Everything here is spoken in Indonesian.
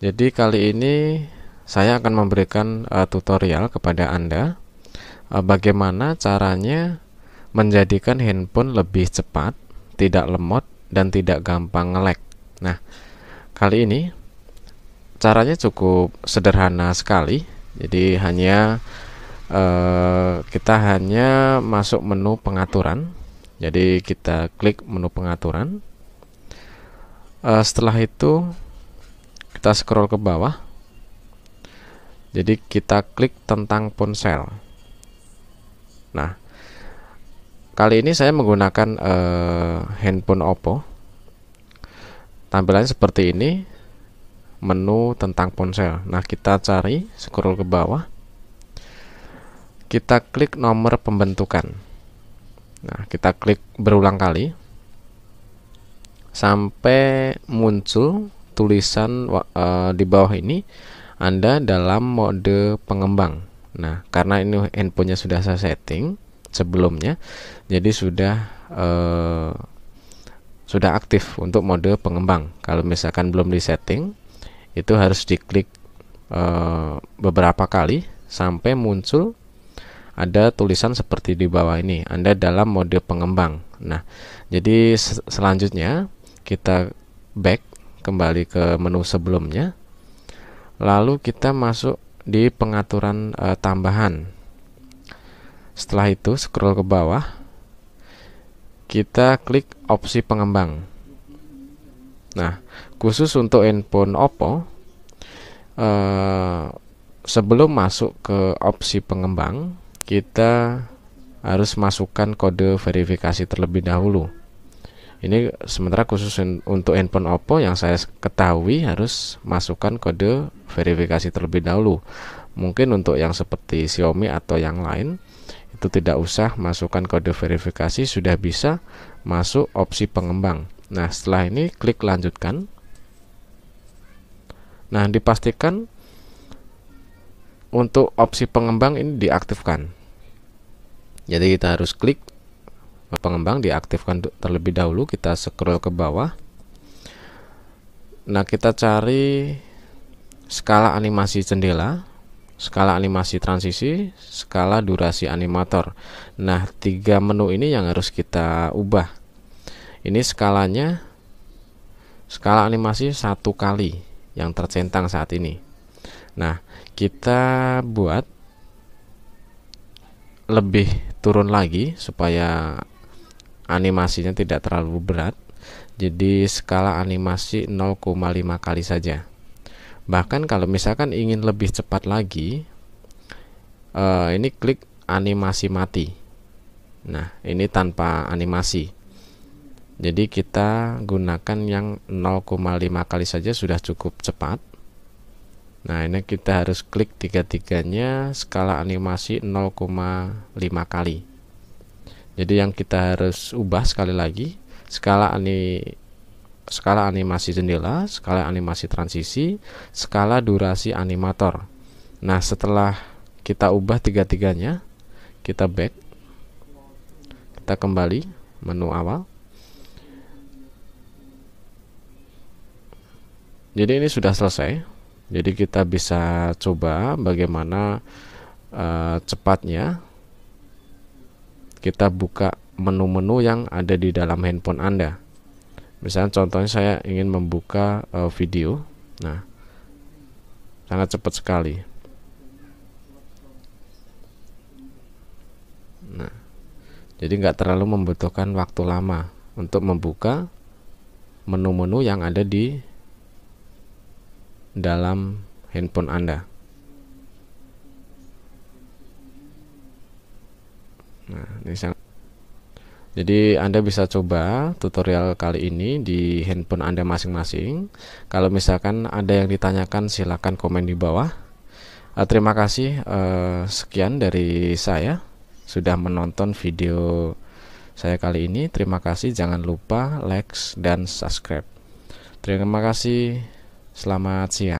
jadi kali ini saya akan memberikan uh, tutorial kepada Anda uh, bagaimana caranya menjadikan handphone lebih cepat, tidak lemot dan tidak gampang nge-lag. Nah, kali ini caranya cukup sederhana sekali. Jadi hanya uh, kita hanya masuk menu pengaturan. Jadi kita klik menu pengaturan. Uh, setelah itu kita scroll ke bawah jadi kita klik tentang ponsel nah kali ini saya menggunakan uh, handphone Oppo tampilannya seperti ini menu tentang ponsel nah kita cari scroll ke bawah kita klik nomor pembentukan nah kita klik berulang kali sampai muncul tulisan uh, di bawah ini Anda dalam mode pengembang. Nah, karena ini handphonenya sudah saya setting sebelumnya, jadi sudah uh, sudah aktif untuk mode pengembang. Kalau misalkan belum disetting, itu harus diklik uh, beberapa kali sampai muncul ada tulisan seperti di bawah ini. Anda dalam mode pengembang. Nah, jadi selanjutnya kita back kembali ke menu sebelumnya lalu kita masuk di pengaturan e, tambahan setelah itu scroll ke bawah kita klik opsi pengembang nah khusus untuk handphone Oppo e, sebelum masuk ke opsi pengembang kita harus masukkan kode verifikasi terlebih dahulu ini sementara khusus untuk handphone Oppo yang saya ketahui harus masukkan kode verifikasi terlebih dahulu. Mungkin untuk yang seperti Xiaomi atau yang lain itu tidak usah masukkan kode verifikasi sudah bisa masuk opsi pengembang. Nah, setelah ini klik lanjutkan. Nah, dipastikan untuk opsi pengembang ini diaktifkan. Jadi kita harus klik pengembang diaktifkan terlebih dahulu kita scroll ke bawah nah kita cari skala animasi jendela skala animasi transisi skala durasi animator nah tiga menu ini yang harus kita ubah ini skalanya skala animasi satu kali yang tercentang saat ini nah kita buat lebih turun lagi supaya animasinya tidak terlalu berat jadi skala animasi 0,5 kali saja bahkan kalau misalkan ingin lebih cepat lagi uh, ini klik animasi mati nah ini tanpa animasi jadi kita gunakan yang 0,5 kali saja sudah cukup cepat nah ini kita harus klik tiga-tiganya skala animasi 0,5 kali jadi yang kita harus ubah sekali lagi skala ani skala animasi jendela, skala animasi transisi, skala durasi animator. Nah, setelah kita ubah tiga-tiganya, kita back. Kita kembali menu awal. Jadi ini sudah selesai. Jadi kita bisa coba bagaimana uh, cepatnya kita buka menu-menu yang ada di dalam handphone Anda. Misalnya contohnya saya ingin membuka uh, video. Nah, sangat cepat sekali. Nah, jadi nggak terlalu membutuhkan waktu lama untuk membuka menu-menu yang ada di dalam handphone Anda. Nah, ini jadi Anda bisa coba tutorial kali ini di handphone Anda masing-masing. Kalau misalkan ada yang ditanyakan silakan komen di bawah. Uh, terima kasih uh, sekian dari saya sudah menonton video saya kali ini. Terima kasih jangan lupa like dan subscribe. Terima kasih. Selamat siang.